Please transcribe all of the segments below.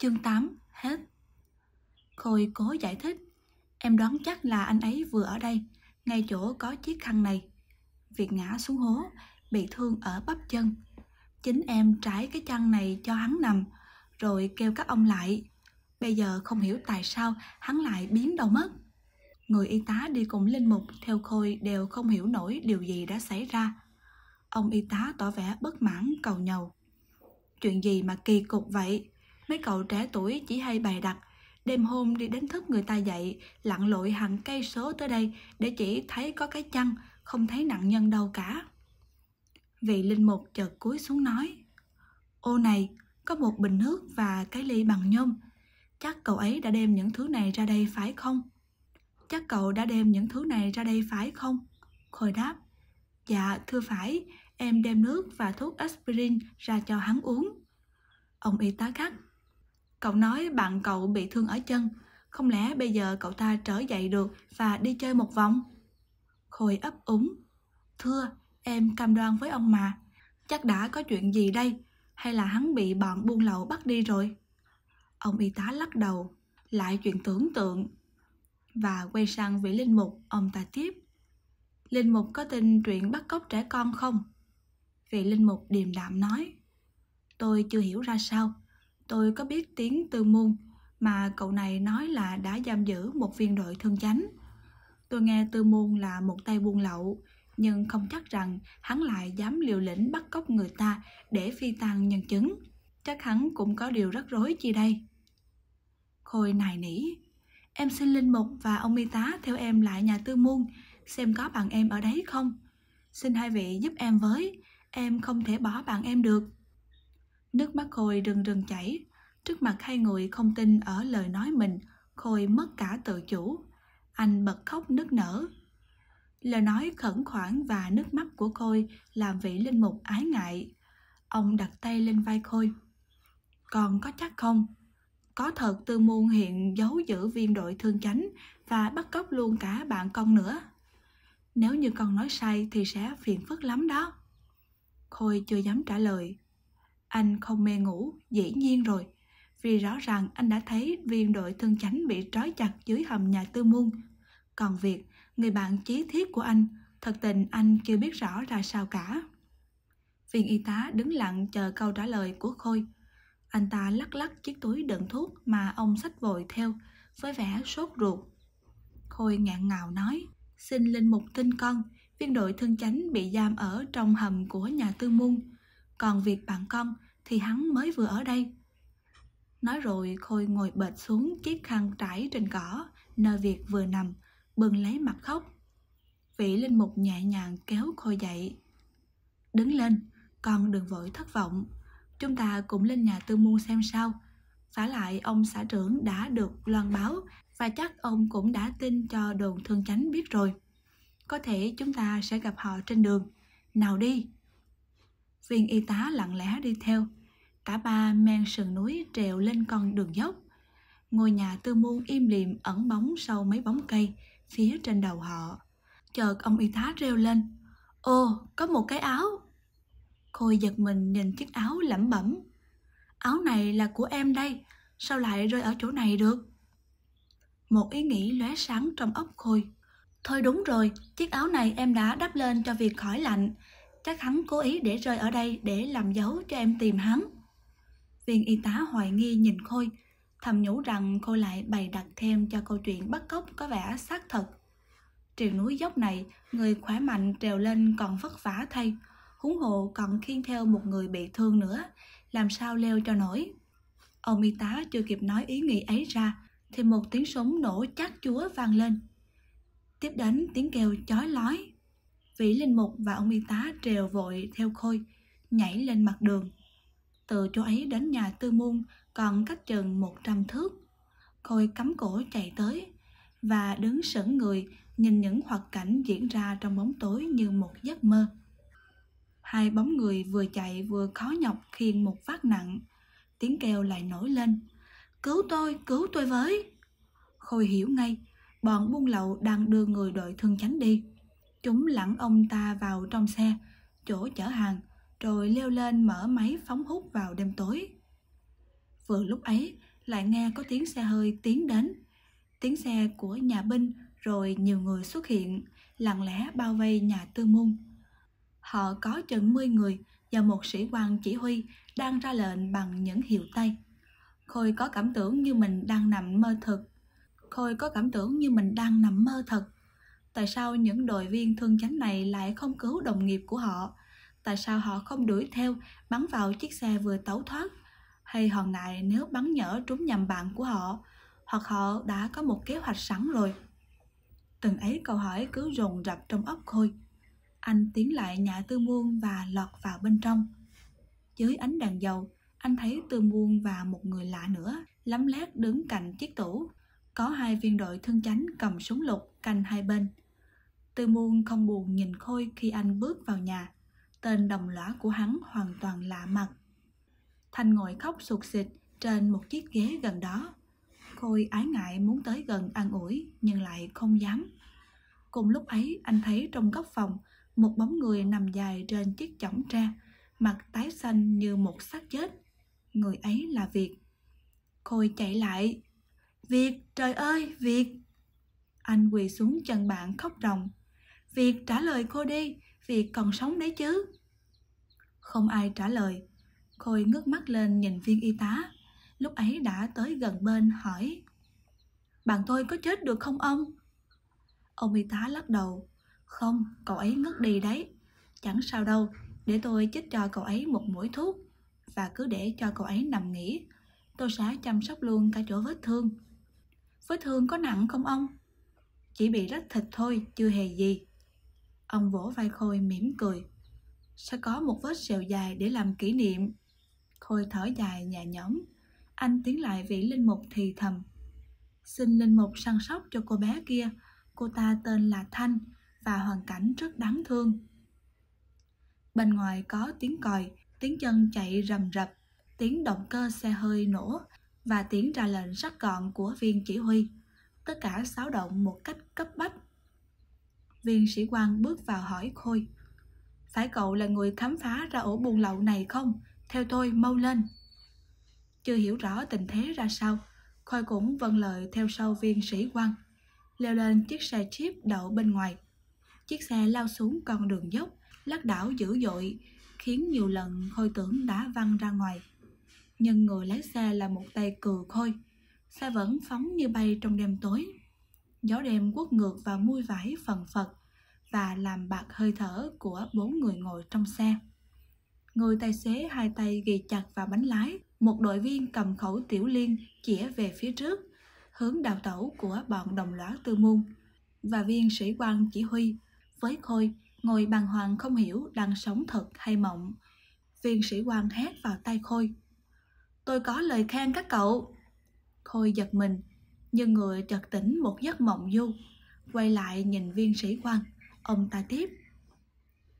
Chương 8, hết. Khôi cố giải thích. Em đoán chắc là anh ấy vừa ở đây, ngay chỗ có chiếc khăn này. Việc ngã xuống hố, bị thương ở bắp chân. Chính em trái cái chăn này cho hắn nằm, rồi kêu các ông lại. Bây giờ không hiểu tại sao hắn lại biến đâu mất. Người y tá đi cùng Linh Mục theo Khôi đều không hiểu nổi điều gì đã xảy ra. Ông y tá tỏ vẻ bất mãn cầu nhầu. Chuyện gì mà kỳ cục vậy? mấy cậu trẻ tuổi chỉ hay bày đặt đêm hôm đi đến thức người ta dậy lặn lội hàng cây số tới đây để chỉ thấy có cái chăn không thấy nạn nhân đâu cả vị linh mục chợt cúi xuống nói ô này có một bình nước và cái ly bằng nhôm chắc cậu ấy đã đem những thứ này ra đây phải không chắc cậu đã đem những thứ này ra đây phải không khôi đáp dạ thưa phải em đem nước và thuốc aspirin ra cho hắn uống ông y tá gắt Cậu nói bạn cậu bị thương ở chân, không lẽ bây giờ cậu ta trở dậy được và đi chơi một vòng? Khôi ấp úng. Thưa, em cam đoan với ông mà, chắc đã có chuyện gì đây, hay là hắn bị bọn buôn lậu bắt đi rồi? Ông y tá lắc đầu, lại chuyện tưởng tượng. Và quay sang vị linh mục, ông ta tiếp. Linh mục có tin chuyện bắt cóc trẻ con không? Vị linh mục điềm đạm nói. Tôi chưa hiểu ra sao, tôi có biết tiếng tư môn mà cậu này nói là đã giam giữ một viên đội thương chánh. Tôi nghe tư môn là một tay buôn lậu, nhưng không chắc rằng hắn lại dám liều lĩnh bắt cóc người ta để phi tang nhân chứng. Chắc hắn cũng có điều rắc rối chi đây. Khôi nài nỉ, em xin Linh Mục và ông y tá theo em lại nhà tư môn, xem có bạn em ở đấy không. Xin hai vị giúp em với, em không thể bỏ bạn em được. Nước mắt Khôi rừng rừng chảy. Trước mặt hai người không tin ở lời nói mình, Khôi mất cả tự chủ. Anh bật khóc nức nở. Lời nói khẩn khoản và nước mắt của Khôi làm vị linh mục ái ngại. Ông đặt tay lên vai Khôi. Còn có chắc không? Có thật Tư Muôn hiện giấu giữ viên đội thương chánh và bắt cóc luôn cả bạn con nữa. Nếu như con nói sai thì sẽ phiền phức lắm đó. Khôi chưa dám trả lời. Anh không mê ngủ, dĩ nhiên rồi, vì rõ ràng anh đã thấy viên đội thân chánh bị trói chặt dưới hầm nhà tư muôn Còn việc, người bạn chí thiết của anh, thật tình anh chưa biết rõ ra sao cả. Viên y tá đứng lặng chờ câu trả lời của Khôi. Anh ta lắc lắc chiếc túi đựng thuốc mà ông sách vội theo, với vẻ sốt ruột. Khôi ngạn ngào nói, xin Linh Mục tin con, viên đội thân chánh bị giam ở trong hầm của nhà tư muôn còn việc bạn con thì hắn mới vừa ở đây nói rồi khôi ngồi bệt xuống chiếc khăn trải trên cỏ nơi việc vừa nằm bừng lấy mặt khóc vị linh mục nhẹ nhàng kéo khôi dậy đứng lên con đừng vội thất vọng chúng ta cũng lên nhà tư muôn xem sao vả lại ông xã trưởng đã được loan báo và chắc ông cũng đã tin cho đồn thương chánh biết rồi có thể chúng ta sẽ gặp họ trên đường nào đi viên y tá lặng lẽ đi theo. Cả ba men sườn núi trèo lên con đường dốc. Ngôi nhà tư muôn im lìm ẩn bóng sau mấy bóng cây, phía trên đầu họ. Chợt ông y tá reo lên. Ô, có một cái áo. Khôi giật mình nhìn chiếc áo lẩm bẩm. Áo này là của em đây, sao lại rơi ở chỗ này được? Một ý nghĩ lóe sáng trong óc Khôi. Thôi đúng rồi, chiếc áo này em đã đắp lên cho việc khỏi lạnh, chắc hắn cố ý để rơi ở đây để làm dấu cho em tìm hắn. Viên y tá hoài nghi nhìn Khôi, thầm nhủ rằng Khôi lại bày đặt thêm cho câu chuyện bắt cóc có vẻ xác thật. Triều núi dốc này, người khỏe mạnh trèo lên còn vất vả thay, huống hộ còn khiêng theo một người bị thương nữa, làm sao leo cho nổi. Ông y tá chưa kịp nói ý nghĩ ấy ra, thì một tiếng súng nổ chát chúa vang lên. Tiếp đến tiếng kêu chói lói Vị linh mục và ông y tá trèo vội theo khôi, nhảy lên mặt đường. Từ chỗ ấy đến nhà tư môn còn cách chừng 100 thước. Khôi cắm cổ chạy tới và đứng sững người nhìn những hoạt cảnh diễn ra trong bóng tối như một giấc mơ. Hai bóng người vừa chạy vừa khó nhọc khiêng một phát nặng. Tiếng kêu lại nổi lên. Cứu tôi, cứu tôi với. Khôi hiểu ngay, bọn buôn lậu đang đưa người đội thương chánh đi Chúng lẳng ông ta vào trong xe, chỗ chở hàng, rồi leo lên mở máy phóng hút vào đêm tối. Vừa lúc ấy, lại nghe có tiếng xe hơi tiến đến. Tiếng xe của nhà binh rồi nhiều người xuất hiện, lặng lẽ bao vây nhà tư môn. Họ có chừng 10 người và một sĩ quan chỉ huy đang ra lệnh bằng những hiệu tay. Khôi có cảm tưởng như mình đang nằm mơ thực. Khôi có cảm tưởng như mình đang nằm mơ thật tại sao những đội viên thương chánh này lại không cứu đồng nghiệp của họ? Tại sao họ không đuổi theo, bắn vào chiếc xe vừa tẩu thoát? Hay họ ngại nếu bắn nhỡ trúng nhầm bạn của họ? Hoặc họ đã có một kế hoạch sẵn rồi? Từng ấy câu hỏi cứ rồn rập trong óc Khôi. Anh tiến lại nhà Tư Muôn và lọt vào bên trong. Dưới ánh đèn dầu, anh thấy Tư Muôn và một người lạ nữa lấm lét đứng cạnh chiếc tủ. Có hai viên đội thương chánh cầm súng lục canh hai bên. Tư muôn không buồn nhìn Khôi khi anh bước vào nhà. Tên đồng lõa của hắn hoàn toàn lạ mặt. Thanh ngồi khóc sụt sịt trên một chiếc ghế gần đó. Khôi ái ngại muốn tới gần an ủi nhưng lại không dám. Cùng lúc ấy anh thấy trong góc phòng một bóng người nằm dài trên chiếc chõng tre, mặt tái xanh như một xác chết. Người ấy là Việt. Khôi chạy lại. Việt, trời ơi, Việt! Anh quỳ xuống chân bạn khóc ròng. Việc trả lời cô đi, Việc còn sống đấy chứ. Không ai trả lời. Khôi ngước mắt lên nhìn viên y tá. Lúc ấy đã tới gần bên hỏi. Bạn tôi có chết được không ông? Ông y tá lắc đầu. Không, cậu ấy ngất đi đấy. Chẳng sao đâu, để tôi chích cho cậu ấy một mũi thuốc và cứ để cho cậu ấy nằm nghỉ. Tôi sẽ chăm sóc luôn cả chỗ vết thương. Vết thương có nặng không ông? Chỉ bị rách thịt thôi, chưa hề gì. Ông vỗ vai Khôi mỉm cười. Sẽ có một vết sẹo dài để làm kỷ niệm. Khôi thở dài nhà nhóm. Anh tiến lại vị Linh Mục thì thầm. Xin Linh Mục săn sóc cho cô bé kia. Cô ta tên là Thanh và hoàn cảnh rất đáng thương. Bên ngoài có tiếng còi, tiếng chân chạy rầm rập, tiếng động cơ xe hơi nổ và tiếng ra lệnh sắc gọn của viên chỉ huy. Tất cả xáo động một cách cấp bách viên sĩ quan bước vào hỏi Khôi. Phải cậu là người khám phá ra ổ buôn lậu này không? Theo tôi mau lên. Chưa hiểu rõ tình thế ra sao, Khôi cũng vâng lời theo sau viên sĩ quan. Leo lên chiếc xe jeep đậu bên ngoài. Chiếc xe lao xuống con đường dốc, lắc đảo dữ dội, khiến nhiều lần Khôi tưởng đã văng ra ngoài. Nhưng người lái xe là một tay cừ Khôi. Xe vẫn phóng như bay trong đêm tối gió đêm quất ngược và mui vải phần phật và làm bạc hơi thở của bốn người ngồi trong xe. Người tài xế hai tay ghi chặt vào bánh lái, một đội viên cầm khẩu tiểu liên chĩa về phía trước, hướng đào tẩu của bọn đồng lõa tư môn. Và viên sĩ quan chỉ huy, với khôi, ngồi bàng hoàng không hiểu đang sống thật hay mộng. Viên sĩ quan hét vào tay khôi. Tôi có lời khen các cậu. Khôi giật mình, nhưng người chợt tỉnh một giấc mộng du, quay lại nhìn viên sĩ quan. Ông ta tiếp.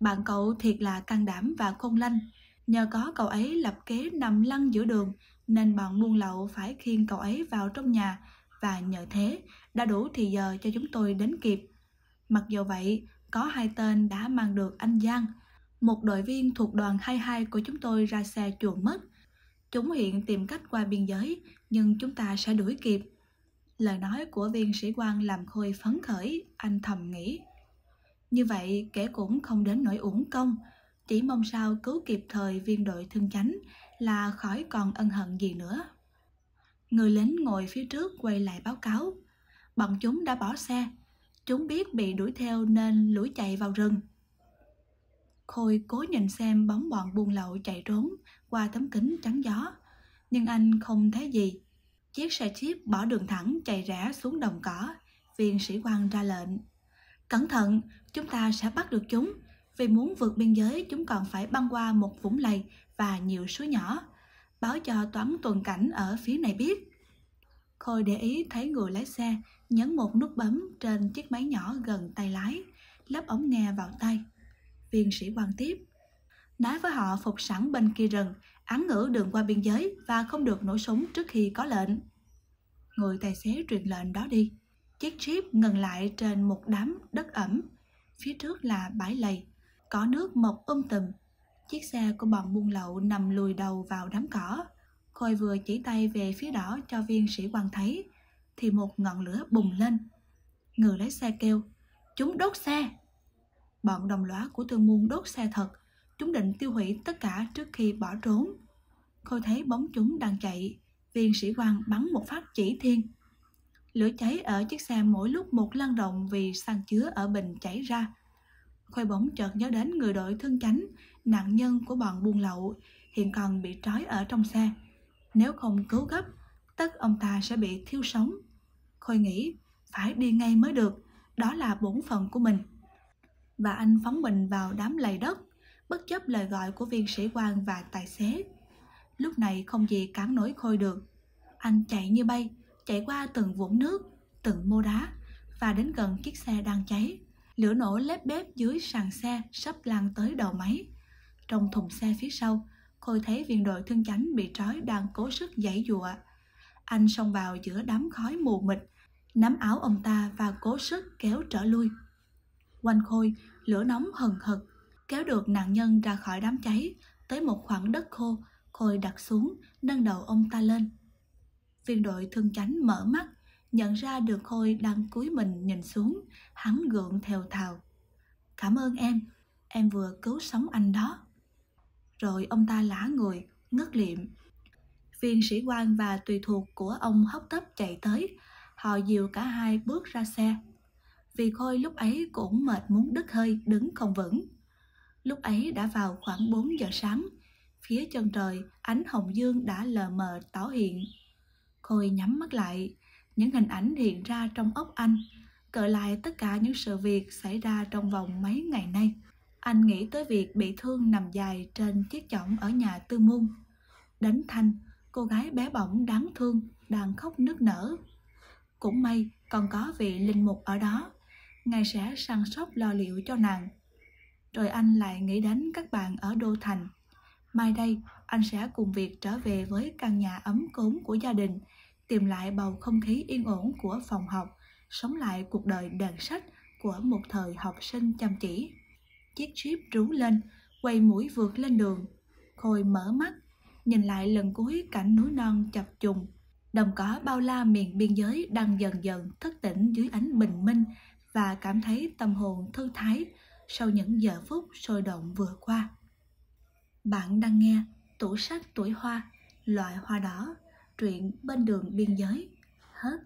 Bạn cậu thiệt là can đảm và khôn lanh. Nhờ có cậu ấy lập kế nằm lăn giữa đường nên bọn buôn lậu phải khiêng cậu ấy vào trong nhà và nhờ thế đã đủ thì giờ cho chúng tôi đến kịp. Mặc dù vậy, có hai tên đã mang được anh Giang. Một đội viên thuộc đoàn 22 của chúng tôi ra xe chuồn mất. Chúng hiện tìm cách qua biên giới, nhưng chúng ta sẽ đuổi kịp. Lời nói của viên sĩ quan làm Khôi phấn khởi, anh thầm nghĩ. Như vậy kẻ cũng không đến nỗi uổng công, chỉ mong sao cứu kịp thời viên đội thương chánh là khỏi còn ân hận gì nữa. Người lính ngồi phía trước quay lại báo cáo. Bọn chúng đã bỏ xe. Chúng biết bị đuổi theo nên lủi chạy vào rừng. Khôi cố nhìn xem bóng bọn buôn lậu chạy trốn qua tấm kính chắn gió. Nhưng anh không thấy gì. Chiếc xe jeep bỏ đường thẳng chạy rẽ xuống đồng cỏ. Viên sĩ quan ra lệnh Cẩn thận, chúng ta sẽ bắt được chúng. Vì muốn vượt biên giới, chúng còn phải băng qua một vũng lầy và nhiều suối nhỏ. Báo cho toán tuần cảnh ở phía này biết. Khôi để ý thấy người lái xe nhấn một nút bấm trên chiếc máy nhỏ gần tay lái, lắp ống nghe vào tay. Viên sĩ quan tiếp. Nói với họ phục sẵn bên kia rừng, án ngữ đường qua biên giới và không được nổ súng trước khi có lệnh. Người tài xế truyền lệnh đó đi. Chiếc jeep ngừng lại trên một đám đất ẩm. Phía trước là bãi lầy, có nước mọc um tùm. Chiếc xe của bọn buôn lậu nằm lùi đầu vào đám cỏ. Khôi vừa chỉ tay về phía đỏ cho viên sĩ quan thấy, thì một ngọn lửa bùng lên. Người lái xe kêu, chúng đốt xe. Bọn đồng lõa của thương muôn đốt xe thật, chúng định tiêu hủy tất cả trước khi bỏ trốn. Khôi thấy bóng chúng đang chạy, viên sĩ quan bắn một phát chỉ thiên Lửa cháy ở chiếc xe mỗi lúc một lan rộng vì xăng chứa ở bình cháy ra. Khôi bỗng chợt nhớ đến người đội thương chánh, nạn nhân của bọn buôn lậu, hiện còn bị trói ở trong xe. Nếu không cứu gấp, tất ông ta sẽ bị thiêu sống. Khôi nghĩ, phải đi ngay mới được, đó là bổn phận của mình. Và anh phóng mình vào đám lầy đất, bất chấp lời gọi của viên sĩ quan và tài xế. Lúc này không gì cản nổi Khôi được. Anh chạy như bay, chạy qua từng vũng nước, từng mô đá và đến gần chiếc xe đang cháy. Lửa nổ lép bếp dưới sàn xe sắp lan tới đầu máy. Trong thùng xe phía sau, Khôi thấy viên đội thương chánh bị trói đang cố sức giãy giụa. Anh xông vào giữa đám khói mù mịt, nắm áo ông ta và cố sức kéo trở lui. Quanh Khôi, lửa nóng hừng hực, kéo được nạn nhân ra khỏi đám cháy, tới một khoảng đất khô, Khôi đặt xuống, nâng đầu ông ta lên, Viên đội thương chánh mở mắt, nhận ra được Khôi đang cúi mình nhìn xuống, hắn gượng thều thào. Cảm ơn em, em vừa cứu sống anh đó. Rồi ông ta lả người, ngất liệm. Viên sĩ quan và tùy thuộc của ông hốc tấp chạy tới, họ dìu cả hai bước ra xe. Vì Khôi lúc ấy cũng mệt muốn đứt hơi, đứng không vững. Lúc ấy đã vào khoảng 4 giờ sáng, phía chân trời ánh hồng dương đã lờ mờ tỏ hiện Khôi nhắm mắt lại, những hình ảnh hiện ra trong óc anh, cởi lại tất cả những sự việc xảy ra trong vòng mấy ngày nay. Anh nghĩ tới việc bị thương nằm dài trên chiếc chõng ở nhà Tư Môn. Đến Thanh, cô gái bé bỏng đáng thương đang khóc nức nở. Cũng may còn có vị linh mục ở đó, ngài sẽ săn sóc lo liệu cho nàng. Rồi anh lại nghĩ đến các bạn ở Đô Thành. Mai đây, anh sẽ cùng việc trở về với căn nhà ấm cúng của gia đình tìm lại bầu không khí yên ổn của phòng học, sống lại cuộc đời đàn sách của một thời học sinh chăm chỉ. Chiếc jeep rú lên, quay mũi vượt lên đường. Khôi mở mắt, nhìn lại lần cuối cảnh núi non chập trùng. Đồng cỏ bao la miền biên giới đang dần dần thức tỉnh dưới ánh bình minh và cảm thấy tâm hồn thư thái sau những giờ phút sôi động vừa qua. Bạn đang nghe Tủ sách tuổi hoa, loại hoa đỏ truyện bên đường biên giới hết